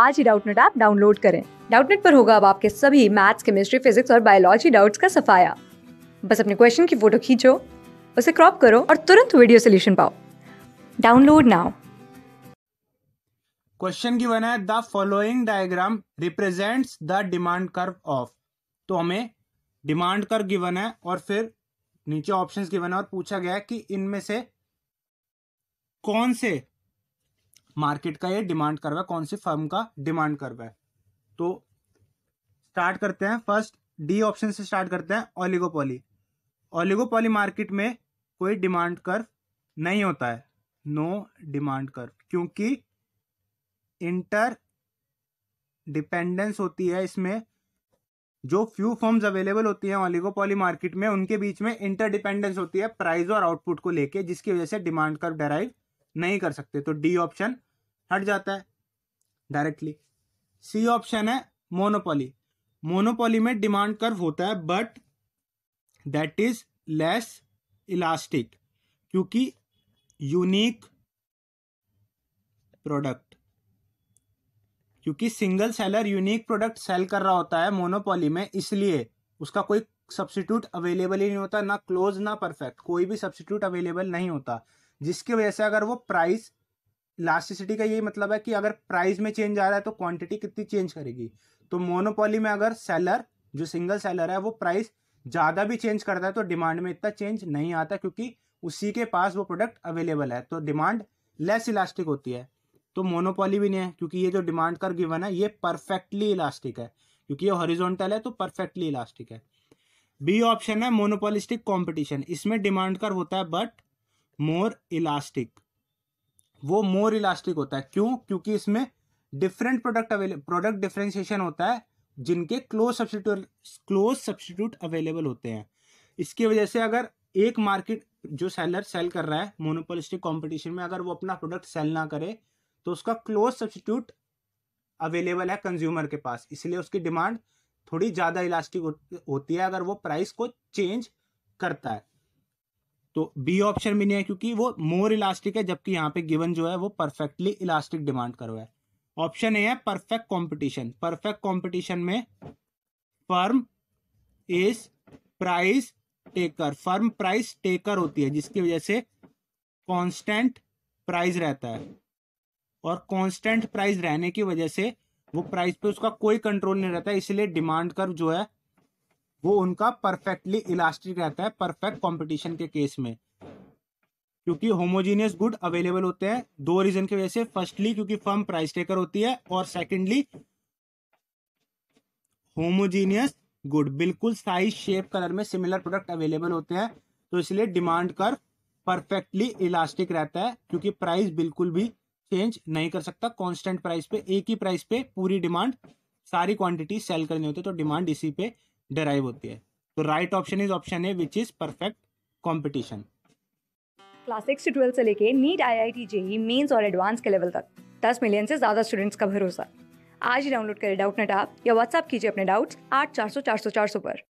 आज ही Doubtnut app download करें डाउटनेट पर होगा अब आपके सभी मैथ्स केमिस्ट्री फिजिक्स और बायोलॉजी डाउट्स का सफाया बस अपने क्वेश्चन की फोटो खींचो उसे क्रॉप करो और तुरंत वीडियो सोल्यूशन पाओ डाउनलोड नाउ क्वेश्चन की बना है the following diagram represents the demand curve of तो हमें डिमांड कर्व गिवन है और फिर नीचे ऑप्शंस गिवन है और पूछा गया है कि इनमें से कौन से मार्केट का या डिमांड कर्व है कौन सी फर्म का डिमांड कर्व है तो स्टार्ट करते हैं फर्स्ट डी ऑप्शन से स्टार्ट करते हैं ओलिगोपोली ओलिगोपोली मार्केट में कोई डिमांड कर्व नहीं होता है नो डिमांड कर्व क्योंकि इंटर डिपेंडेंस होती है इसमें जो फ्यू फॉर्म्स अवेलेबल होती हैं ओलिगोपोली मार्केट में उनके बीच में इंटरडिपेंडेंस होती है प्राइस और आउटपुट को लेके जिसकी वजह से डिमांड कर्व डेराइव नहीं कर सकते तो डी ऑप्शन हट जाता है डायरेक्टली सी ऑप्शन है मोनोपोली मोनोपोली में डिमांड कर्व होता है but that is less elastic क्योंकि यूनिक प्रोडक्ट क्योंकि single seller unique product sell कर रहा होता है मोनोपोली में इसलिए उसका कोई सब्सिट्यूट अवेलेबल ही नहीं होता ना क्लोज ना परफेक्ट कोई भी सब्सिट्यूट अवेलेबल नहीं होता जिसकी वजह से अगर वो प्राइस इलास्टिसिटी का यही मतलब है कि अगर प्राइस में चेंज आ रहा है तो क्वांटिटी कितनी चेंज करेगी तो मोनोपोली में अगर सेलर जो सिंगल सेलर है वो प्राइस ज़्यादा भी चेंज करता है तो डिमांड में इतना चेंज नहीं आता क्योंकि उसी के पास वो प्रोडक्ट अवेलेबल है तो डिमांड लेस इलास्टिक होती है तो मोनोपोली भी नहीं है क्योंकि ये जो डिमांड कर गिवन है ये परफेक्टली इलास्टिक है क्योंकि ये हॉरिजॉन्टल है तो परफेक्टली इलास्टिक है बी ऑप्शन है मोनोपोलिस्टिक कंपटीशन इसमें डिमांड कर होता है बट मोर इलास्टिक वो मोर इलास्टिक होता है क्यों क्योंकि इसमें different product available product differentiation होता है जिनके close substitute close substitute available होते हैं इसकी वजह से अगर एक मार्केट जो सेलर सेल कर रहा है मोनोपोलिस्टिक कॉम्पिटिशन में अगर वो अपना प्रोडक्ट सेल ना करे तो उसका क्लोज सब्सटीट्यूट अवेलेबल है कंज्यूमर के पास इसलिए उसकी डिमांड थोड़ी ज़्यादा इलास्टिक होती है अगर वो प्राइस को चेंज करता है तो बी ऑप्शन भी नहीं है क्योंकि वो मोर इलास्टिक है जबकि यहाँ पे गिवन जो है वो परफेक्टली इलास्टिक डिमांड करो है ऑप्शन ए है परफेक्ट कंपटीशन परफेक्ट कंपटीशन में firm is price taker firm price taker होती है जिसकी वजह से कांस्टेंट प्राइस रहता है और कांस्टेंट प्राइस रहने की वजह से वो प्राइस पे उसका कोई कंट्रोल नहीं रहता इसलिए डिमांड कर जो है वो उनका परफेक्टली इलास्टिक रहता है परफेक्ट कंपटीशन के केस में क्योंकि होमोजीनियस गुड अवेलेबल होते हैं दो रीजन की वजह से फर्स्टली क्योंकि फर्म प्राइस टेकर होती है और सेकेंडली होमोजीनियस गुड बिल्कुल साइज शेप कलर में सिमिलर प्रोडक्ट अवेलेबल होते हैं तो इसलिए डिमांड कर परफेक्टली इलास्टिक रहता है क्योंकि प्राइस बिल्कुल भी चेंज नहीं कर सकता कांस्टेंट प्राइस पे एक ही प्राइस पे पूरी डिमांड सारी क्वांटिटी सेल करनी होती है तो डिमांड इसी पे डेराइव होती है तो right option is option A which is perfect competition class six से ट्वेल्थ से लेके NEET I I T JEE Mains और एडवांस के लेवल तक दस मिलियन से ज़्यादा स्टूडेंट्स का भरोसा आज ही डाउनलोड करें डाउट नेट आप या व्हाट्सअप कीजिए अपने डाउट्स आठ चार सौ चार सौ चार सौ पर